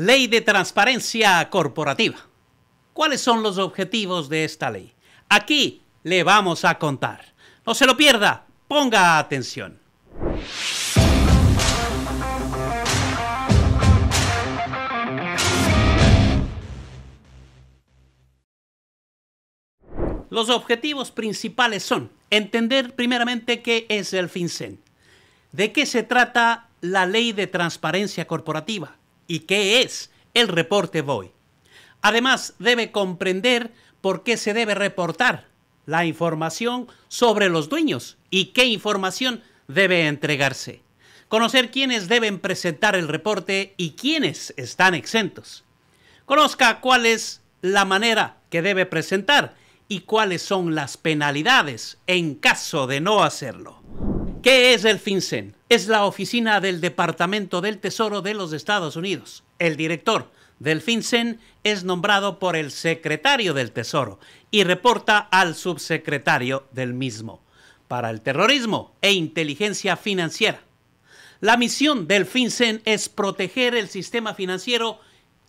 Ley de Transparencia Corporativa. ¿Cuáles son los objetivos de esta ley? Aquí le vamos a contar. No se lo pierda, ponga atención. Los objetivos principales son entender primeramente qué es el FinCEN, de qué se trata la ley de transparencia corporativa, y qué es el reporte boy Además, debe comprender por qué se debe reportar la información sobre los dueños y qué información debe entregarse. Conocer quiénes deben presentar el reporte y quiénes están exentos. Conozca cuál es la manera que debe presentar y cuáles son las penalidades en caso de no hacerlo. ¿Qué es el FinCEN? es la oficina del Departamento del Tesoro de los Estados Unidos. El director del FinCEN es nombrado por el secretario del Tesoro y reporta al subsecretario del mismo para el terrorismo e inteligencia financiera. La misión del FinCEN es proteger el sistema financiero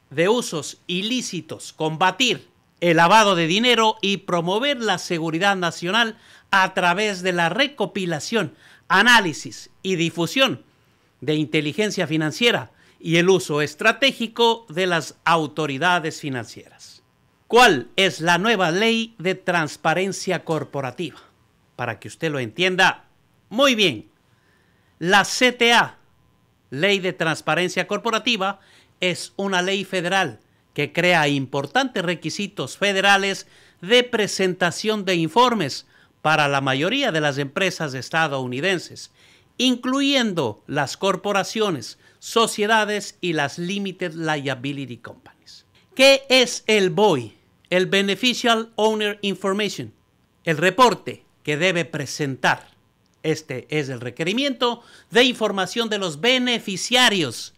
de usos ilícitos, combatir el lavado de dinero y promover la seguridad nacional a través de la recopilación, análisis y difusión de inteligencia financiera y el uso estratégico de las autoridades financieras. ¿Cuál es la nueva ley de transparencia corporativa? Para que usted lo entienda muy bien, la CTA, Ley de Transparencia Corporativa, es una ley federal que crea importantes requisitos federales de presentación de informes para la mayoría de las empresas estadounidenses, incluyendo las corporaciones, sociedades y las Limited Liability Companies. ¿Qué es el BOI? El Beneficial Owner Information, el reporte que debe presentar. Este es el requerimiento de información de los beneficiarios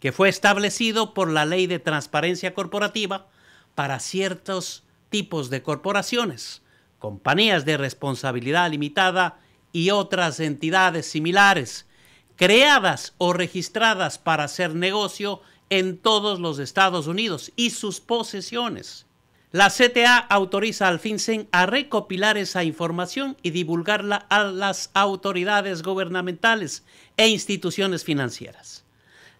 que fue establecido por la Ley de Transparencia Corporativa para ciertos tipos de corporaciones, compañías de responsabilidad limitada y otras entidades similares, creadas o registradas para hacer negocio en todos los Estados Unidos y sus posesiones. La CTA autoriza al FinCEN a recopilar esa información y divulgarla a las autoridades gubernamentales e instituciones financieras.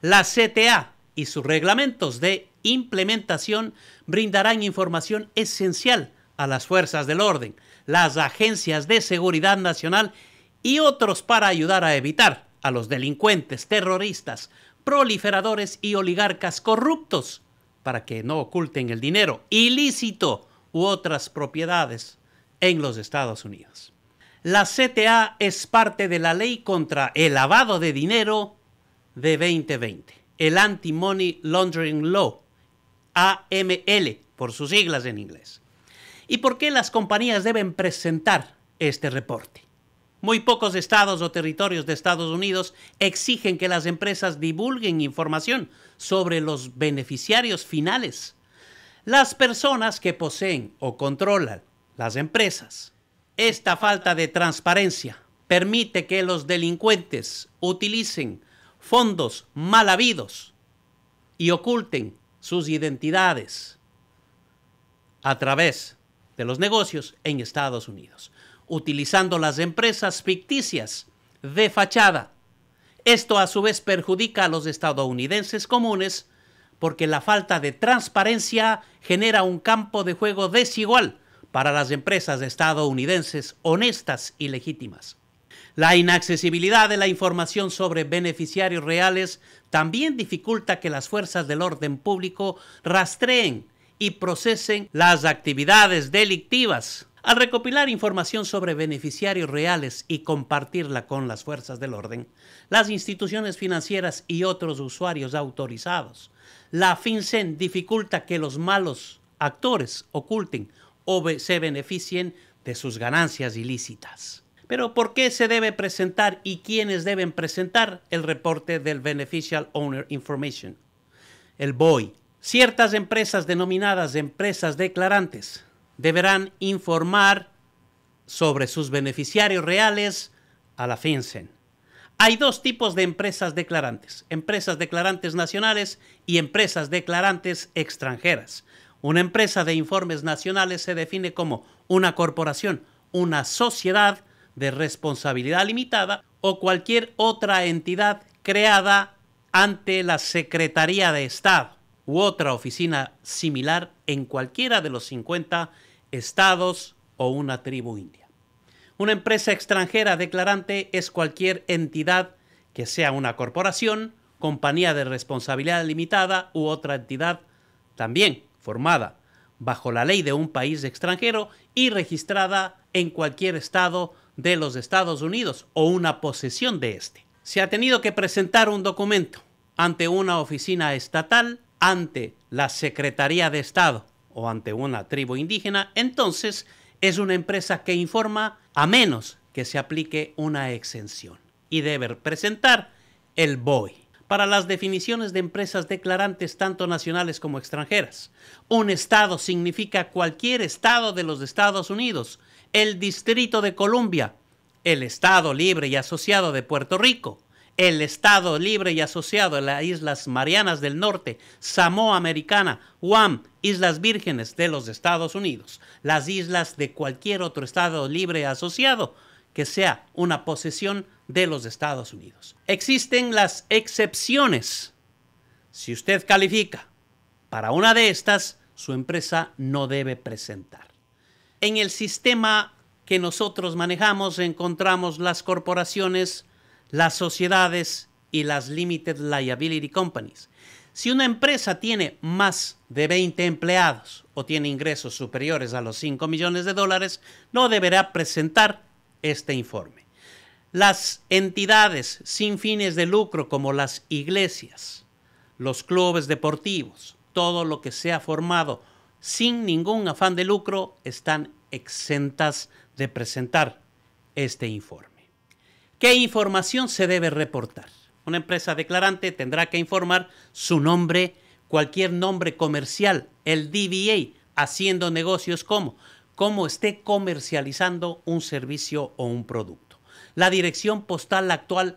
La CTA y sus reglamentos de implementación brindarán información esencial a las fuerzas del orden, las agencias de seguridad nacional y otros para ayudar a evitar a los delincuentes, terroristas, proliferadores y oligarcas corruptos para que no oculten el dinero ilícito u otras propiedades en los Estados Unidos. La CTA es parte de la ley contra el lavado de dinero de 2020, el Anti-Money Laundering Law, AML por sus siglas en inglés y por qué las compañías deben presentar este reporte. Muy pocos estados o territorios de Estados Unidos exigen que las empresas divulguen información sobre los beneficiarios finales. Las personas que poseen o controlan las empresas. Esta falta de transparencia permite que los delincuentes utilicen fondos mal habidos y oculten sus identidades a través de los negocios en Estados Unidos, utilizando las empresas ficticias de fachada. Esto a su vez perjudica a los estadounidenses comunes porque la falta de transparencia genera un campo de juego desigual para las empresas estadounidenses honestas y legítimas. La inaccesibilidad de la información sobre beneficiarios reales también dificulta que las fuerzas del orden público rastreen y procesen las actividades delictivas. Al recopilar información sobre beneficiarios reales y compartirla con las fuerzas del orden, las instituciones financieras y otros usuarios autorizados, la FinCEN dificulta que los malos actores oculten o se beneficien de sus ganancias ilícitas. Pero ¿por qué se debe presentar y quiénes deben presentar el reporte del Beneficial Owner Information? El BOI Ciertas empresas denominadas empresas declarantes deberán informar sobre sus beneficiarios reales a la FinCEN. Hay dos tipos de empresas declarantes, empresas declarantes nacionales y empresas declarantes extranjeras. Una empresa de informes nacionales se define como una corporación, una sociedad de responsabilidad limitada o cualquier otra entidad creada ante la Secretaría de Estado u otra oficina similar en cualquiera de los 50 estados o una tribu india. Una empresa extranjera declarante es cualquier entidad que sea una corporación, compañía de responsabilidad limitada u otra entidad también formada bajo la ley de un país extranjero y registrada en cualquier estado de los Estados Unidos o una posesión de este. Se ha tenido que presentar un documento ante una oficina estatal ante la Secretaría de Estado o ante una tribu indígena, entonces es una empresa que informa a menos que se aplique una exención y debe presentar el BOI para las definiciones de empresas declarantes tanto nacionales como extranjeras. Un estado significa cualquier estado de los Estados Unidos, el Distrito de Columbia, el Estado Libre y Asociado de Puerto Rico, el Estado Libre y Asociado de las Islas Marianas del Norte, Samoa Americana, Guam, Islas Vírgenes de los Estados Unidos, las islas de cualquier otro Estado Libre y Asociado que sea una posesión de los Estados Unidos. Existen las excepciones. Si usted califica para una de estas, su empresa no debe presentar. En el sistema que nosotros manejamos encontramos las corporaciones las sociedades y las Limited Liability Companies. Si una empresa tiene más de 20 empleados o tiene ingresos superiores a los 5 millones de dólares, no deberá presentar este informe. Las entidades sin fines de lucro como las iglesias, los clubes deportivos, todo lo que sea formado sin ningún afán de lucro están exentas de presentar este informe. ¿Qué información se debe reportar? Una empresa declarante tendrá que informar su nombre, cualquier nombre comercial, el DBA, haciendo negocios como, cómo esté comercializando un servicio o un producto. La dirección postal actual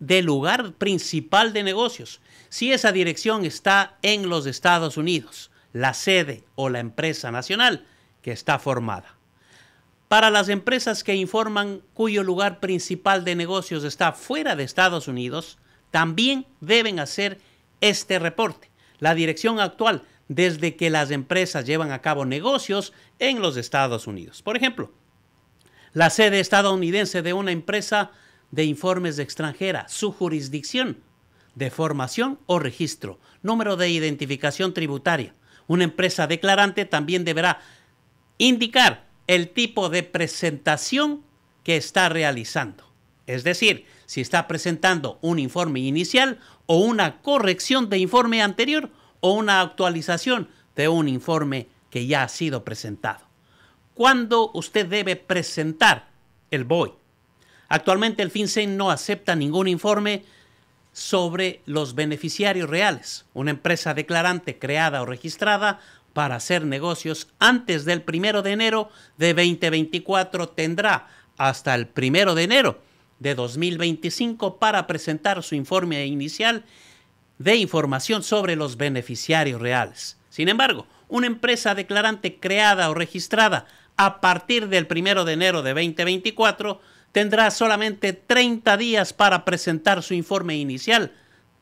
del lugar principal de negocios, si esa dirección está en los Estados Unidos, la sede o la empresa nacional que está formada para las empresas que informan cuyo lugar principal de negocios está fuera de Estados Unidos, también deben hacer este reporte. La dirección actual desde que las empresas llevan a cabo negocios en los Estados Unidos. Por ejemplo, la sede estadounidense de una empresa de informes extranjera, su jurisdicción de formación o registro, número de identificación tributaria. Una empresa declarante también deberá indicar el tipo de presentación que está realizando. Es decir, si está presentando un informe inicial o una corrección de informe anterior o una actualización de un informe que ya ha sido presentado. ¿Cuándo usted debe presentar el BOI? Actualmente el FinCEN no acepta ningún informe sobre los beneficiarios reales, una empresa declarante creada o registrada para hacer negocios antes del 1 de enero de 2024 tendrá hasta el primero de enero de 2025 para presentar su informe inicial de información sobre los beneficiarios reales. Sin embargo, una empresa declarante creada o registrada a partir del 1 de enero de 2024 tendrá solamente 30 días para presentar su informe inicial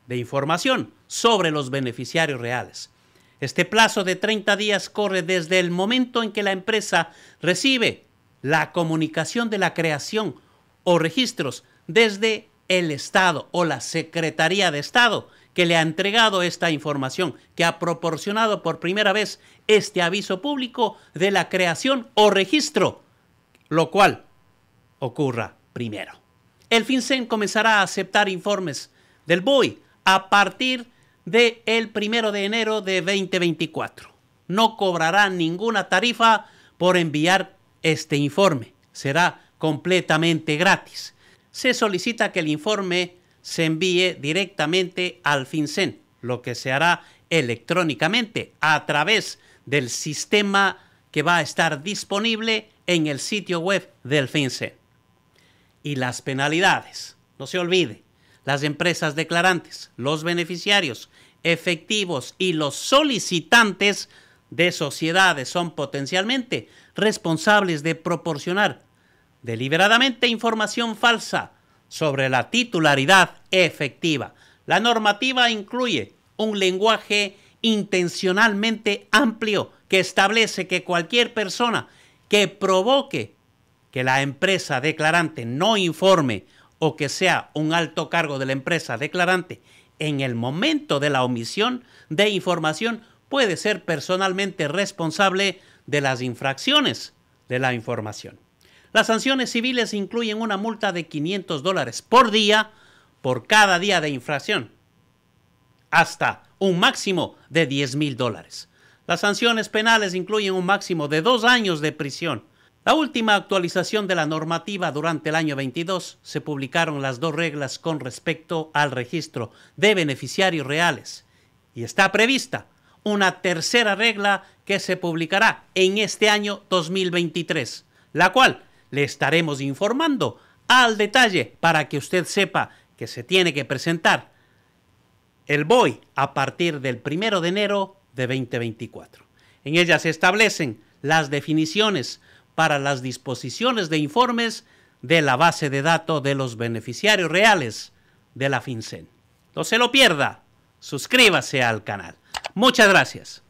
de información sobre los beneficiarios reales. Este plazo de 30 días corre desde el momento en que la empresa recibe la comunicación de la creación o registros desde el Estado o la Secretaría de Estado que le ha entregado esta información, que ha proporcionado por primera vez este aviso público de la creación o registro, lo cual ocurra primero. El FinCEN comenzará a aceptar informes del BOI a partir de ...de el primero de enero de 2024. No cobrará ninguna tarifa por enviar este informe. Será completamente gratis. Se solicita que el informe se envíe directamente al FinCEN, lo que se hará electrónicamente a través del sistema que va a estar disponible en el sitio web del FinCEN. Y las penalidades, no se olvide, las empresas declarantes, los beneficiarios, efectivos y los solicitantes de sociedades son potencialmente responsables de proporcionar deliberadamente información falsa sobre la titularidad efectiva. La normativa incluye un lenguaje intencionalmente amplio que establece que cualquier persona que provoque que la empresa declarante no informe o que sea un alto cargo de la empresa declarante en el momento de la omisión de información puede ser personalmente responsable de las infracciones de la información. Las sanciones civiles incluyen una multa de 500 dólares por día por cada día de infracción, hasta un máximo de 10 mil dólares. Las sanciones penales incluyen un máximo de dos años de prisión la última actualización de la normativa durante el año 22 se publicaron las dos reglas con respecto al registro de beneficiarios reales y está prevista una tercera regla que se publicará en este año 2023, la cual le estaremos informando al detalle para que usted sepa que se tiene que presentar el BOI a partir del 1 de enero de 2024. En ella se establecen las definiciones para las disposiciones de informes de la base de datos de los beneficiarios reales de la FinCEN. No se lo pierda, suscríbase al canal. Muchas gracias.